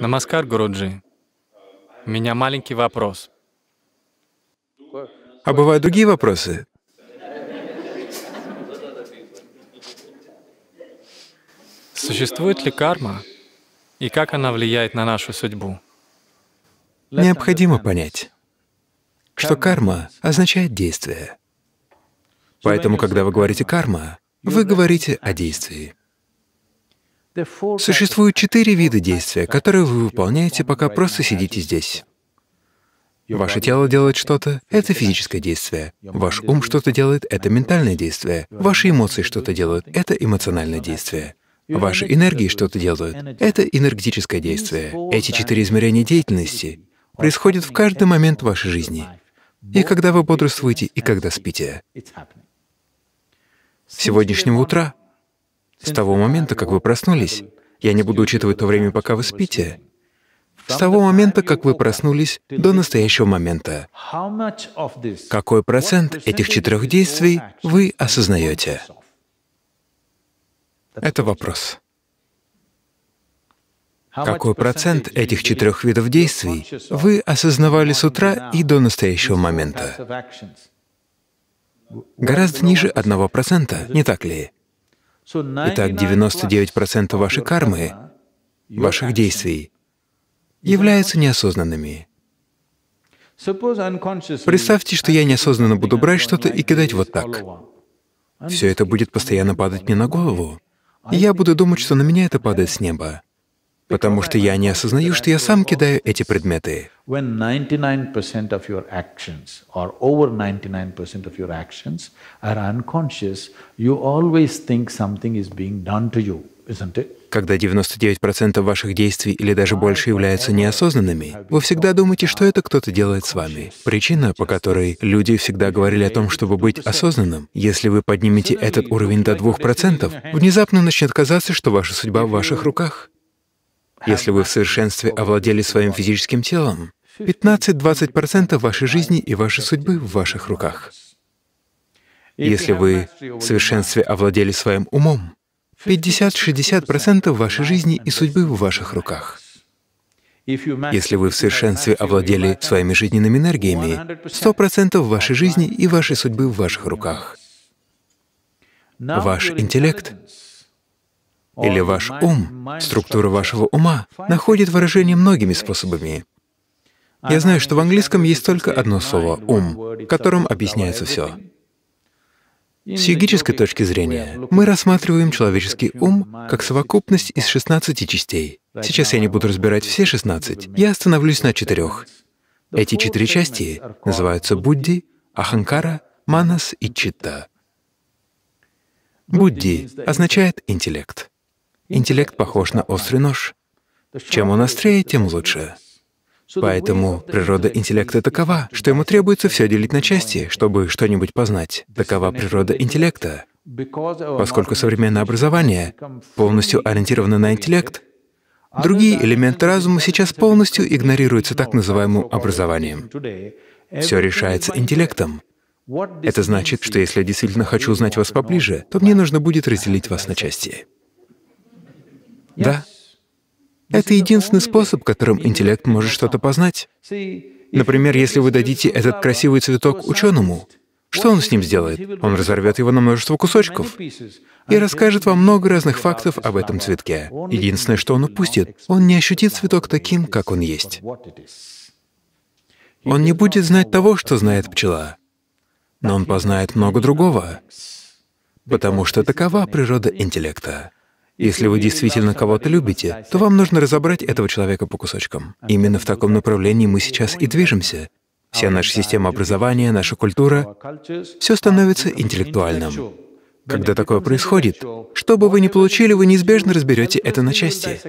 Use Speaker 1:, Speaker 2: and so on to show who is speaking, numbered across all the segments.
Speaker 1: Намаскар, Гуруджи. У меня маленький вопрос. А бывают другие вопросы? Существует ли карма и как она влияет на нашу судьбу? Необходимо понять, что карма означает действие. Поэтому, когда вы говорите «карма», вы говорите о действии. Существует четыре вида действия, которые вы выполняете, пока просто сидите здесь. Ваше тело делает что-то — это физическое действие. Ваш ум что-то делает — это ментальное действие. Ваши эмоции что-то делают — это эмоциональное действие. Ваши энергии что-то делают — это энергетическое действие. Эти четыре измерения деятельности происходят в каждый момент вашей жизни. И когда вы бодрствуете, и когда спите. С сегодняшнего утра с того момента, как вы проснулись, я не буду учитывать то время, пока вы спите, с того момента, как вы проснулись, до настоящего момента. Какой процент этих четырех действий вы осознаете? Это вопрос. Какой процент этих четырех видов действий вы осознавали с утра и до настоящего момента? Гораздо ниже одного процента, не так ли? Итак, 99% вашей кармы, ваших действий, являются неосознанными. Представьте, что я неосознанно буду брать что-то и кидать вот так. Все это будет постоянно падать мне на голову. И я буду думать, что на меня это падает с неба потому что я не осознаю, что я сам кидаю эти предметы. Когда 99% ваших действий или даже больше являются неосознанными, вы всегда думаете, что это кто-то делает с вами. Причина, по которой люди всегда говорили о том, чтобы быть осознанным, если вы поднимете этот уровень до 2%, внезапно начнет казаться, что ваша судьба в ваших руках. Если вы в совершенстве овладели своим физическим телом, 15-20% вашей жизни и вашей судьбы в ваших руках. Если вы в совершенстве овладели своим умом, 50-60% вашей жизни и судьбы в ваших руках. Если вы в совершенстве овладели своими жизненными энергиями, 100% вашей жизни и вашей судьбы в ваших руках. Ваш интеллект или ваш ум, структура вашего ума, находит выражение многими способами. Я знаю, что в английском есть только одно слово — «ум», которым объясняется все. С йогической точки зрения, мы рассматриваем человеческий ум как совокупность из 16 частей. Сейчас я не буду разбирать все 16, я остановлюсь на четырех. Эти четыре части называются Будди, Аханкара, Манас и Читта. Будди означает интеллект. Интеллект похож на острый нож. Чем он острее, тем лучше. Поэтому природа интеллекта такова, что ему требуется все делить на части, чтобы что-нибудь познать. Такова природа интеллекта. Поскольку современное образование полностью ориентировано на интеллект, другие элементы разума сейчас полностью игнорируются так называемым образованием. Все решается интеллектом. Это значит, что если я действительно хочу узнать вас поближе, то мне нужно будет разделить вас на части. Да. Это единственный способ, которым интеллект может что-то познать. Например, если вы дадите этот красивый цветок ученому, что он с ним сделает? Он разорвет его на множество кусочков и расскажет вам много разных фактов об этом цветке. Единственное, что он упустит, он не ощутит цветок таким, как он есть. Он не будет знать того, что знает пчела, но он познает много другого, потому что такова природа интеллекта. Если вы действительно кого-то любите, то вам нужно разобрать этого человека по кусочкам. Именно в таком направлении мы сейчас и движемся. Вся наша система образования, наша культура — все становится интеллектуальным. Когда такое происходит, что бы вы ни получили, вы неизбежно разберете это на части.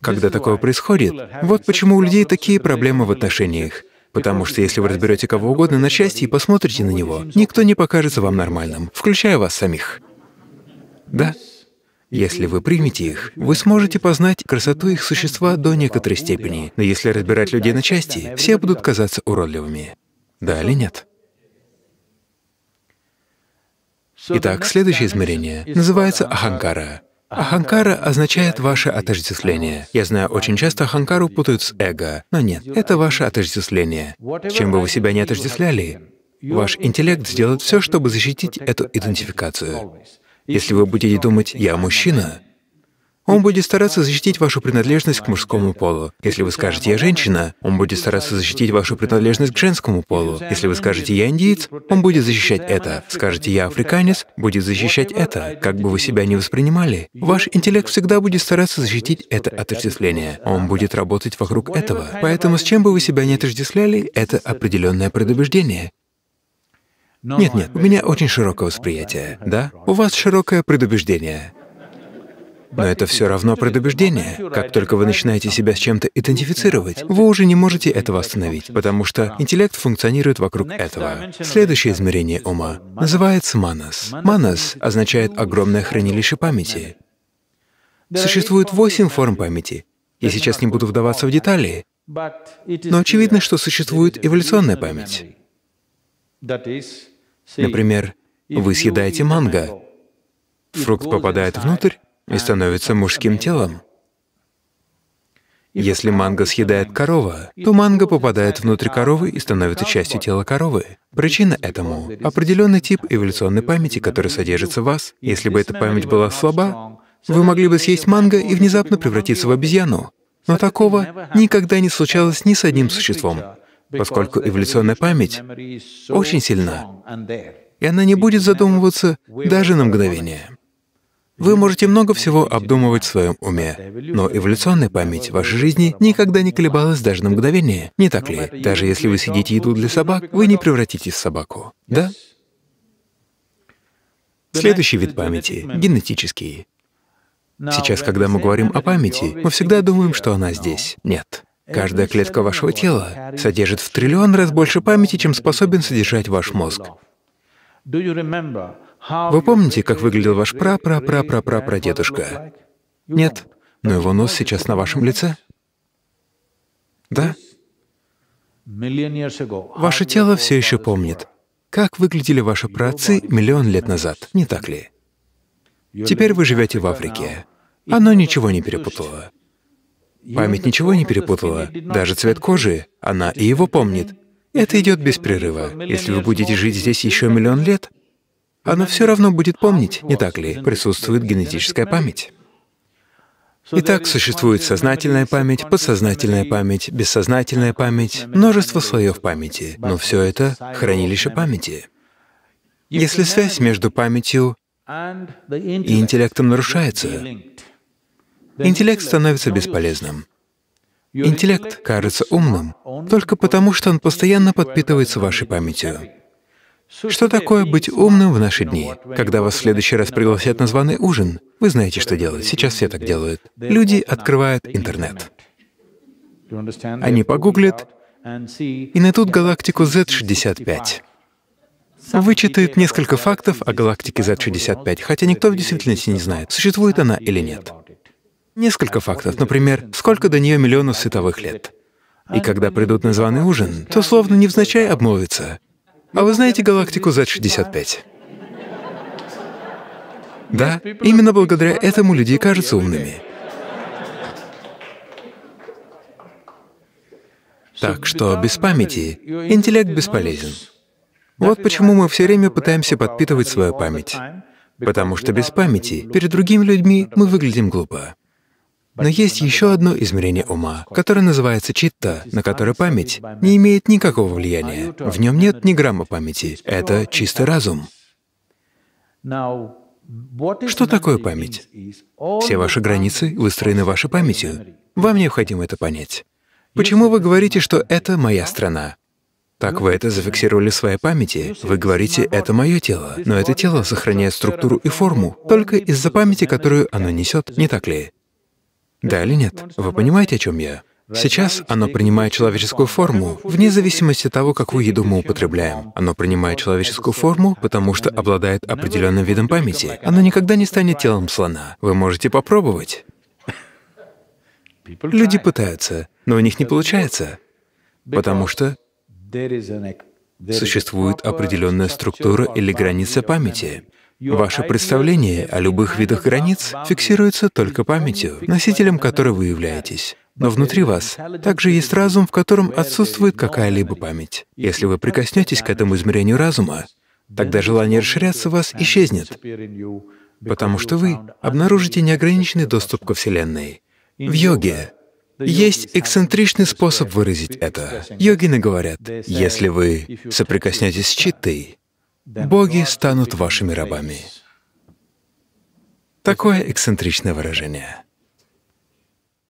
Speaker 1: Когда такое происходит, вот почему у людей такие проблемы в отношениях. Потому что если вы разберете кого угодно на части и посмотрите на него, никто не покажется вам нормальным, включая вас самих. Да? Если вы примете их, вы сможете познать красоту их существа до некоторой степени, но если разбирать людей на части, все будут казаться уродливыми. Да или нет? Итак, следующее измерение называется аханкара. Аханкара означает ваше отождествление. Я знаю, очень часто аханкару путают с эго, но нет, это ваше отождествление. Чем бы вы себя не отождествляли, ваш интеллект сделает все, чтобы защитить эту идентификацию. Если вы будете думать «я мужчина», он будет стараться защитить вашу принадлежность к мужскому полу. Если вы скажете «я женщина», он будет стараться защитить вашу принадлежность к женскому полу. Если вы скажете «я индиец», он будет защищать это. Скажете «я африканец», будет защищать это. Как бы вы себя ни воспринимали, ваш интеллект всегда будет стараться защитить это отождествление. Он будет работать вокруг этого. Поэтому с чем бы вы себя ни отождествляли, это определенное предубеждение. Нет-нет, у меня очень широкое восприятие, да? У вас широкое предубеждение. Но это все равно предубеждение. Как только вы начинаете себя с чем-то идентифицировать, вы уже не можете этого остановить, потому что интеллект функционирует вокруг этого. Следующее измерение ума называется манас. Манас означает огромное хранилище памяти. Существует восемь форм памяти. Я сейчас не буду вдаваться в детали, но очевидно, что существует эволюционная память. Например, вы съедаете манго. Фрукт попадает внутрь и становится мужским телом. Если манго съедает корова, то манго попадает внутрь коровы и становится частью тела коровы. Причина этому — определенный тип эволюционной памяти, который содержится в вас. Если бы эта память была слаба, вы могли бы съесть манго и внезапно превратиться в обезьяну. Но такого никогда не случалось ни с одним существом поскольку эволюционная память очень сильна, и она не будет задумываться даже на мгновение. Вы можете много всего обдумывать в своем уме, но эволюционная память вашей жизни никогда не колебалась даже на мгновение, не так ли? Даже если вы съедите еду для собак, вы не превратитесь в собаку, да? Следующий вид памяти — генетический. Сейчас, когда мы говорим о памяти, мы всегда думаем, что она здесь. Нет. Каждая клетка вашего тела содержит в триллион раз больше памяти, чем способен содержать ваш мозг. Вы помните, как выглядел ваш пра-пра-пра-пра-пра-прадедушка? Нет? Но его нос сейчас на вашем лице? Да? Ваше тело все еще помнит, как выглядели ваши праотцы миллион лет назад, не так ли? Теперь вы живете в Африке. Оно ничего не перепутало. Память ничего не перепутала, даже цвет кожи, она и его помнит. Это идет без прерыва. Если вы будете жить здесь еще миллион лет, она все равно будет помнить, не так ли? Присутствует генетическая память. Итак, существует сознательная память, подсознательная память, бессознательная память, множество слоев памяти, но все это — хранилище памяти. Если связь между памятью и интеллектом нарушается, интеллект становится бесполезным. Интеллект кажется умным только потому, что он постоянно подпитывается вашей памятью. Что такое быть умным в наши дни? Когда вас в следующий раз пригласят на званый ужин, вы знаете, что делать. Сейчас все так делают. Люди открывают интернет. Они погуглят и найдут галактику Z65. Вычитают несколько фактов о галактике Z65, хотя никто в действительности не знает, существует она или нет. Несколько фактов. Например, сколько до нее миллионов световых лет. И когда придут на званый ужин, то словно невзначай обмолвится. А вы знаете галактику Z65? Да, именно благодаря этому люди кажутся умными. Так что без памяти интеллект бесполезен. Вот почему мы все время пытаемся подпитывать свою память. Потому что без памяти перед другими людьми мы выглядим глупо. Но есть еще одно измерение ума, которое называется читта, на которое память не имеет никакого влияния. В нем нет ни грамма памяти. Это чистый разум. Что такое память? Все ваши границы выстроены вашей памятью. Вам необходимо это понять. Почему вы говорите, что это моя страна? Так ну, вы это зафиксировали в своей памяти. Вы говорите, это мое тело, но это тело сохраняет структуру и форму только из-за памяти, которую оно несет, не так ли? Да или нет? Вы понимаете, о чем я? Сейчас оно принимает человеческую форму, вне зависимости от того, какую еду мы употребляем. Оно принимает человеческую форму, потому что обладает определенным видом памяти. Оно никогда не станет телом слона. Вы можете попробовать. Люди пытаются, но у них не получается, потому что существует определенная структура или граница памяти. Ваше представление о любых видах границ фиксируется только памятью, носителем которой вы являетесь. Но внутри вас также есть разум, в котором отсутствует какая-либо память. Если вы прикоснетесь к этому измерению разума, тогда желание расширяться в вас исчезнет, потому что вы обнаружите неограниченный доступ ко Вселенной. В йоге есть эксцентричный способ выразить это. Йогины говорят, если вы соприкоснетесь с читой боги станут вашими рабами. Такое эксцентричное выражение —